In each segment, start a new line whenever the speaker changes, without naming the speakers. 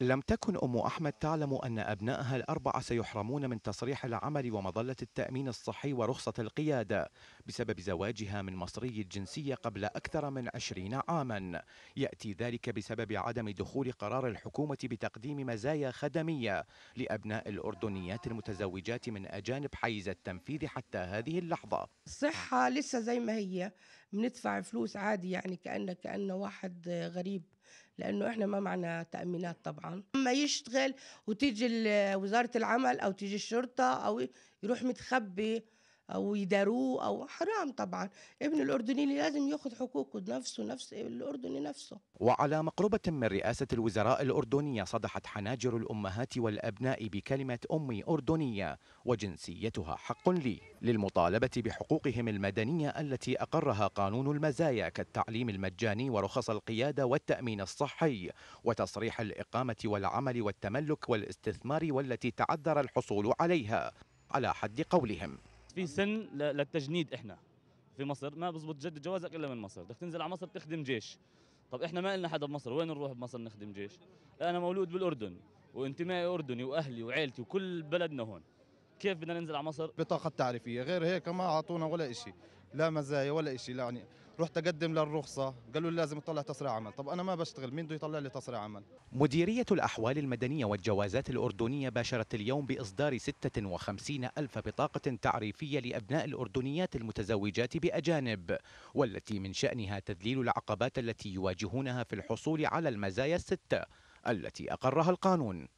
لم تكن أم أحمد تعلم أن أبنائها الأربعة سيحرمون من تصريح العمل ومظلة التأمين الصحي ورخصة القيادة بسبب زواجها من مصري الجنسية قبل أكثر من عشرين عاما يأتي ذلك بسبب عدم دخول قرار الحكومة بتقديم مزايا خدمية لأبناء الأردنيات المتزوجات من أجانب حيز التنفيذ حتى هذه اللحظة
الصحة لسه زي ما هي بندفع فلوس عادي يعني كأنه كأنه واحد غريب لانه احنا ما معنا تامينات طبعا اما يشتغل وتيجي وزاره العمل او تيجي الشرطه او يروح متخبي او يداروه او حرام طبعا ابن الاردني لازم ياخذ حقوقه نفسه نفس الاردني نفسه
وعلى مقربه من رئاسه الوزراء الاردنيه صدحت حناجر الامهات والابناء بكلمه امي اردنيه وجنسيتها حق لي للمطالبه بحقوقهم المدنيه التي اقرها قانون المزايا كالتعليم المجاني ورخص القياده والتامين الصحي وتصريح الاقامه والعمل والتملك والاستثمار والتي تعذر الحصول عليها على حد قولهم
في سن للتجنيد احنا في مصر ما بزبط جد جوازك الا من مصر بدك تنزل على مصر تخدم جيش طب احنا ما لنا حدا بمصر وين نروح بمصر نخدم جيش انا مولود بالاردن وانتمائي اردني واهلي وعيلتي وكل بلدنا هون كيف بدنا ننزل على مصر بطاقه تعريفيه غير هيك ما اعطونا ولا شيء لا مزايا ولا شيء يعني رحت اقدم للرخصه قالوا لي لازم تطلع تصريح عمل طب انا ما بشتغل مين بده يطلع لي تصريح عمل
مديريه الاحوال المدنيه والجوازات الاردنيه باشرت اليوم باصدار 56 الف بطاقه تعريفيه لابناء الاردنيات المتزوجات باجانب والتي من شانها تذليل العقبات التي يواجهونها في الحصول على المزايا السته
التي اقرها القانون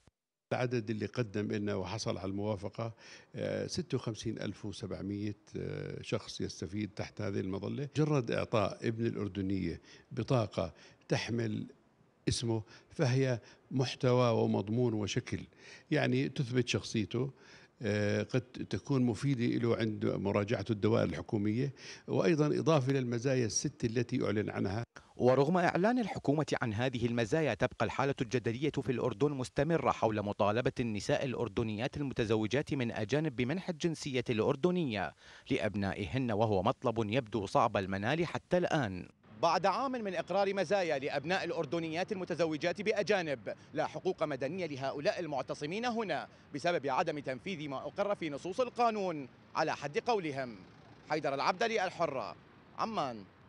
العدد اللي قدم لنا وحصل على الموافقة 56700 آه، آه، شخص يستفيد تحت هذه المظلة جرد إعطاء ابن الأردنية بطاقة تحمل اسمه فهي محتوى ومضمون وشكل يعني تثبت شخصيته آه، قد تكون مفيدة له عند مراجعة الدوائر الحكومية وأيضا إضافة للمزايا الست التي أعلن عنها ورغم إعلان الحكومة عن هذه المزايا تبقى الحالة
الجدلية في الأردن مستمرة حول مطالبة النساء الأردنيات المتزوجات من أجانب بمنح الجنسية الأردنية لأبنائهن وهو مطلب يبدو صعب المنال حتى الآن بعد عام من إقرار مزايا لأبناء الأردنيات المتزوجات بأجانب لا حقوق مدنية لهؤلاء المعتصمين هنا بسبب عدم تنفيذ ما أقر في نصوص القانون على حد قولهم حيدر العبدلي الحرة عمان